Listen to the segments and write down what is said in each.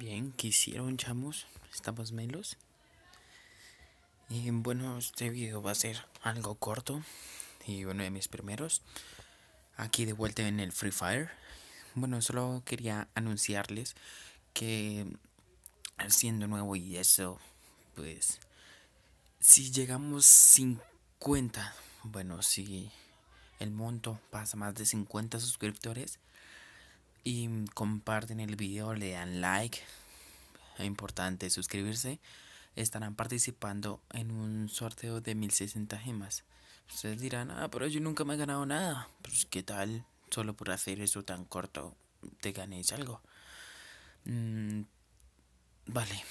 Bien, ¿qué hicieron, chamos? ¿Estamos melos? Y bueno, este video va a ser algo corto y uno de mis primeros. Aquí de vuelta en el Free Fire. Bueno, solo quería anunciarles que siendo nuevo y eso, pues si llegamos 50, bueno, si el monto pasa más de 50 suscriptores, y comparten el video, le dan like, es importante suscribirse, estarán participando en un sorteo de 1060 gemas. Ustedes dirán, ah, pero yo nunca me he ganado nada. Pues qué tal, solo por hacer eso tan corto, te ganéis algo. Mm, vale,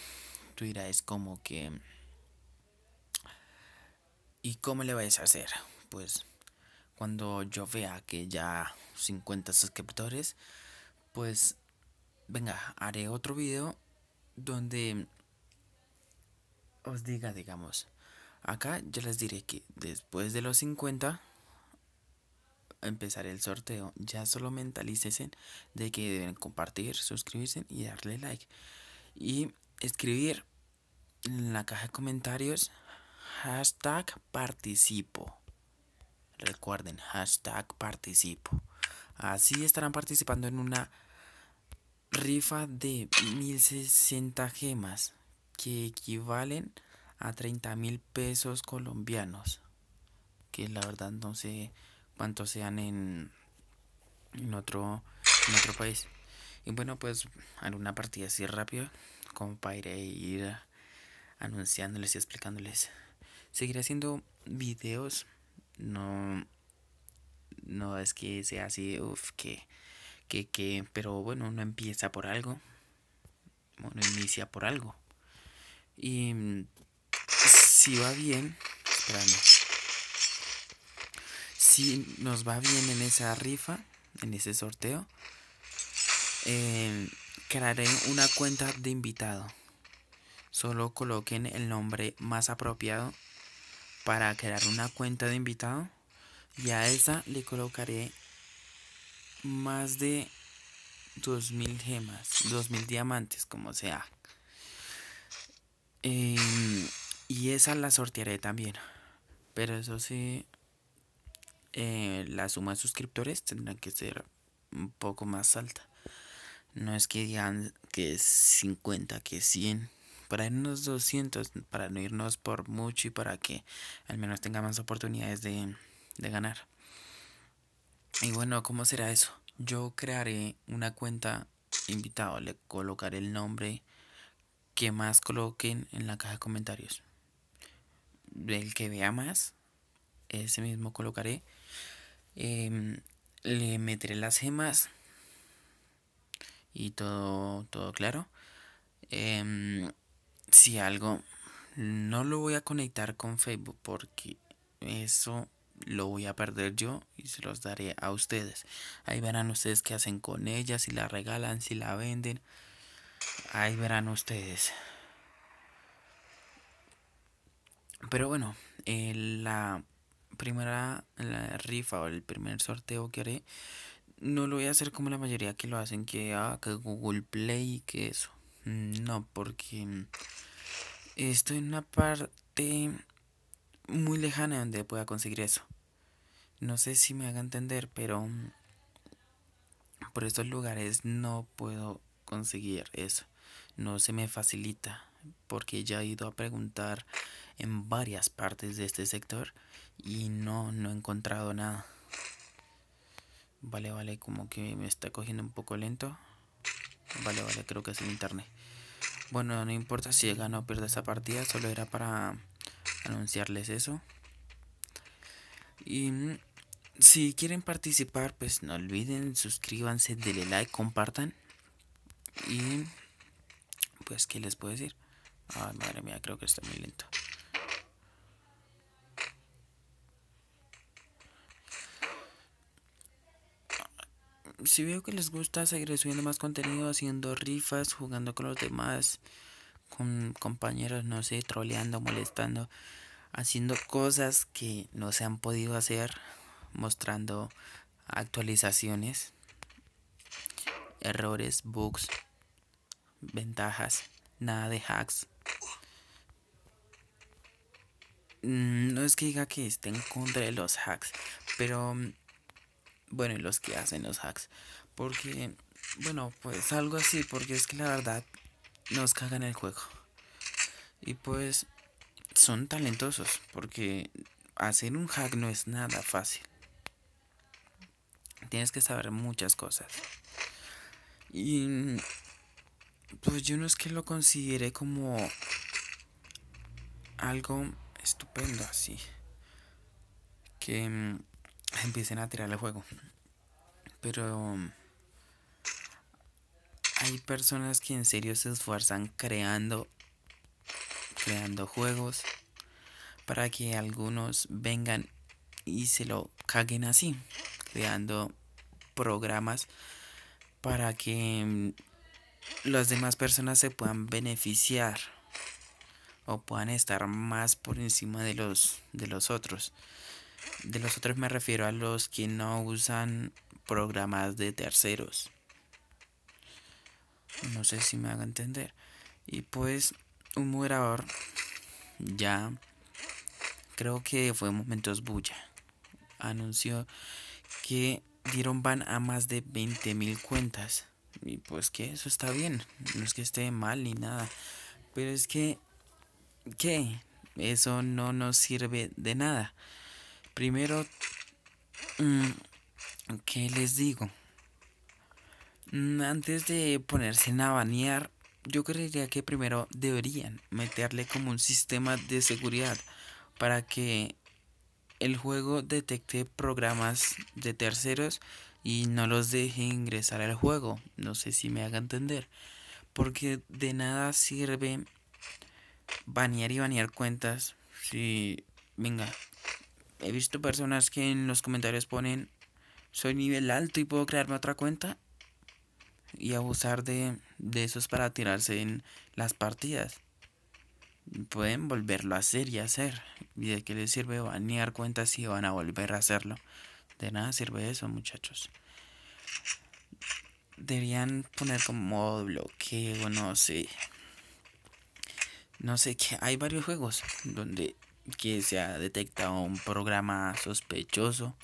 tú dirás como que... ¿Y cómo le vais a hacer? Pues cuando yo vea que ya 50 suscriptores, pues venga, haré otro video donde os diga, digamos, acá yo les diré que después de los 50 empezaré el sorteo. Ya solo mentalicen de que deben compartir, suscribirse y darle like. Y escribir en la caja de comentarios hashtag participo. Recuerden, hashtag participo. Así estarán participando en una rifa de 1060 gemas que equivalen a 30 mil pesos colombianos que la verdad no sé cuántos sean en, en otro en otro país y bueno pues haré una partida así rápida como para ir, ir anunciándoles y explicándoles seguiré haciendo videos no no es que sea así uff que que, que, pero bueno, no empieza por algo, bueno, inicia por algo. Y mm, si va bien, espérame, si nos va bien en esa rifa, en ese sorteo, eh, crearé una cuenta de invitado. Solo coloquen el nombre más apropiado para crear una cuenta de invitado y a esa le colocaré más de 2000 gemas, 2000 diamantes, como sea. Em, y esa la sortearé también. Pero eso sí, eh, la suma de suscriptores tendrá que ser un poco más alta. No es que digan que es 50, que es 100. Para irnos 200, para no irnos por mucho y para que al menos tengamos oportunidades de ganar. Y bueno, ¿cómo será eso? Yo crearé una cuenta invitado, le colocaré el nombre que más coloquen en la caja de comentarios. El que vea más, ese mismo colocaré. Em, le meteré las gemas y todo, todo claro. Em, si algo, no lo voy a conectar con Facebook porque eso lo voy a perder yo y se los daré a ustedes. Ahí verán ustedes qué hacen con ella, si la regalan, si la venden. Ahí verán ustedes. Pero bueno, la primera la rifa o el primer sorteo que haré, no lo voy a hacer como la mayoría que lo hacen, que, ah, que Google Play y que eso. Mm, no, porque estoy en una parte muy lejana donde pueda conseguir eso. No sé si me haga entender, pero mm, por estos lugares no puedo conseguir eso. No se me facilita porque ya he ido a preguntar en varias partes de este sector y no, no he encontrado nada. Vale, vale, como que me está cogiendo un poco lento. Vale, vale, creo que es el internet. Bueno, no importa si gano o pierdo esta partida, solo era para anunciarles eso. Y mm, si quieren participar, pues no olviden, suscríbanse, denle like, compartan. Y pues, ¿qué les puedo decir? Ay, madre mía, creo que está muy lento. Si veo que les gusta, seguir subiendo más contenido, haciendo rifas, jugando con los demás con compañeros, no sé, troleando, molestando, haciendo cosas que no se han podido hacer, mostrando actualizaciones, errores, bugs, ventajas, nada de hacks. Mm, no es que diga que esté en contra de los hacks, pero bueno, los que hacen los hacks, porque bueno, pues algo así, porque es que la verdad nos cagan el juego. Y pues son talentosos porque hacer un hack no es nada fácil. Tienes que saber muchas cosas. Y pues yo no es que lo considere como algo estupendo así. Que mm, empiecen a tirar el juego. Pero hay personas que en serio se esfuerzan creando, creando juegos para que algunos vengan y se lo caguen así, creando programas para que mm, las demás personas se puedan beneficiar o puedan estar más por encima de los de los otros. De los otros me refiero a los que no usan programas de terceros. No sé si me haga entender. Y pues un moderador ya creo que fue Momentos Bulla. Anunció que dieron ban a más de 20.000 cuentas. Y pues que eso está bien. No es que esté mal ni nada. Pero es que... ¿Qué? Eso no nos sirve de nada. Primero... Mm, ¿Qué les digo? Mm, antes de ponerse a banear, yo creería que primero deberían meterle como un sistema de seguridad para que el juego detecte programas de terceros y no los deje ingresar al juego. No sé si me haga entender. Porque de nada sirve banear y banear cuentas si... Venga, he visto personas que en los comentarios ponen soy nivel alto y puedo crearme otra cuenta y abusar de, esos para tirarse en las partidas. Pueden volverlo a hacer y hacer. ¿Y de qué les sirve dar cuentas si van a volver a hacerlo? De nada sirve eso, muchachos. Deberían poner como modo bloqueo, no sé. No sé qué hay varios juegos donde se ha detectado un programa sospechoso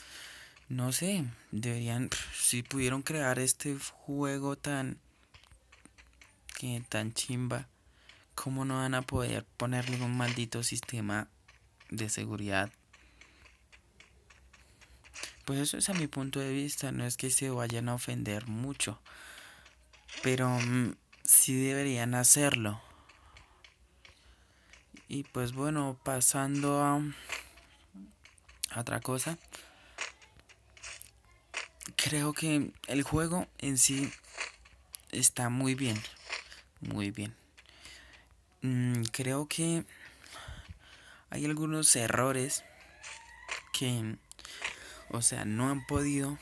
no sé, deberían, si pudieron crear este juego tan, que tan chimba, ¿cómo no van a poder ponerle un maldito sistema de seguridad? Pues eso es a mi punto de vista, no es que se vayan a ofender mucho, pero mm, sí deberían hacerlo. Y pues bueno, pasando a otra cosa creo que el juego en sí está muy bien. Muy bien. Mm, creo que hay algunos errores que, o sea, no han podido.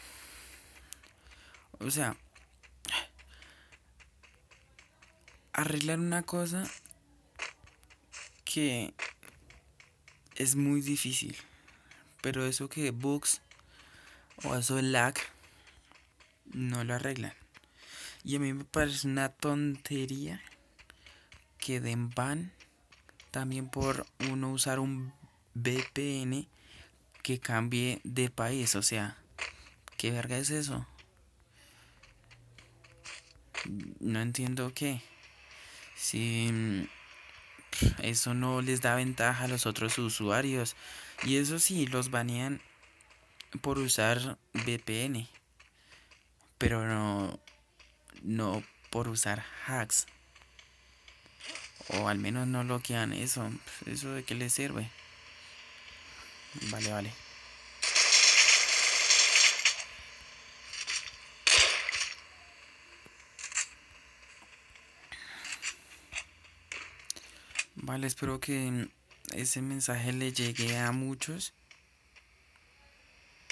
O sea, arreglar una cosa que es muy difícil. Pero eso que bugs o eso lag no lo arreglan. Y a mí me parece una tontería que den ban también por uno usar un VPN que cambie de país. O sea, ¿qué verga es eso? No entiendo qué. Si mm, eso no les da ventaja a los otros usuarios. Y eso sí, los banean por usar VPN pero no, no por usar hacks. O al menos no bloquean eso. ¿Eso de qué le sirve? Vale, vale. Vale, espero que ese mensaje le llegue a muchos.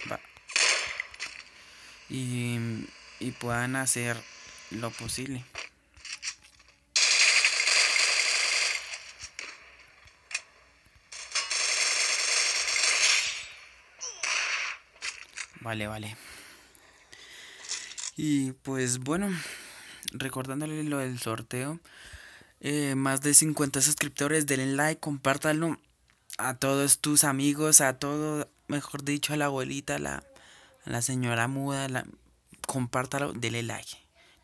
Va. Y y puedan hacer lo posible. Vale, vale. Y pues bueno, recordándole lo del sorteo. Eh, más de 50 suscriptores, denle like, compártanlo a todos tus amigos, a todo, mejor dicho, a la abuelita, a la, la señora muda, la, compártalo, dele like.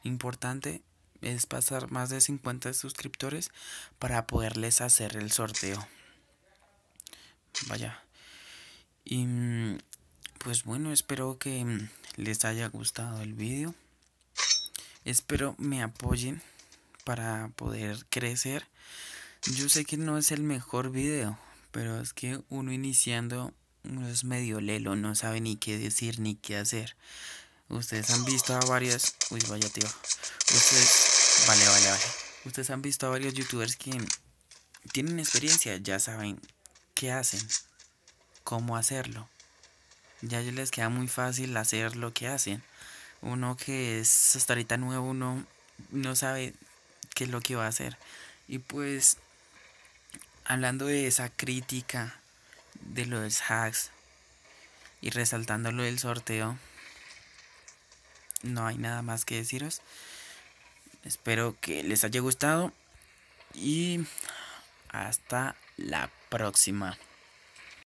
importante es pasar más de 50 suscriptores para poderles hacer el sorteo. Vaya. Y mm, pues bueno, espero que mm, les haya gustado el vídeo. Espero me apoyen para poder crecer. Yo sé que no es el mejor vídeo pero es que uno iniciando es medio lelo, no sabe ni qué decir ni qué hacer. Ustedes han visto a varias. Uy, vaya tío. Ustedes. Vale, vale, vale. Ustedes han visto a varios youtubers que tienen experiencia, ya saben qué hacen, cómo hacerlo. Ya les queda muy fácil hacer lo que hacen. Uno que es hasta ahorita nuevo, uno no sabe qué es lo que va a hacer. Y pues, hablando de esa crítica de los hacks y resaltando lo del sorteo, no hay nada más que deciros. Espero que les haya gustado y hasta la próxima.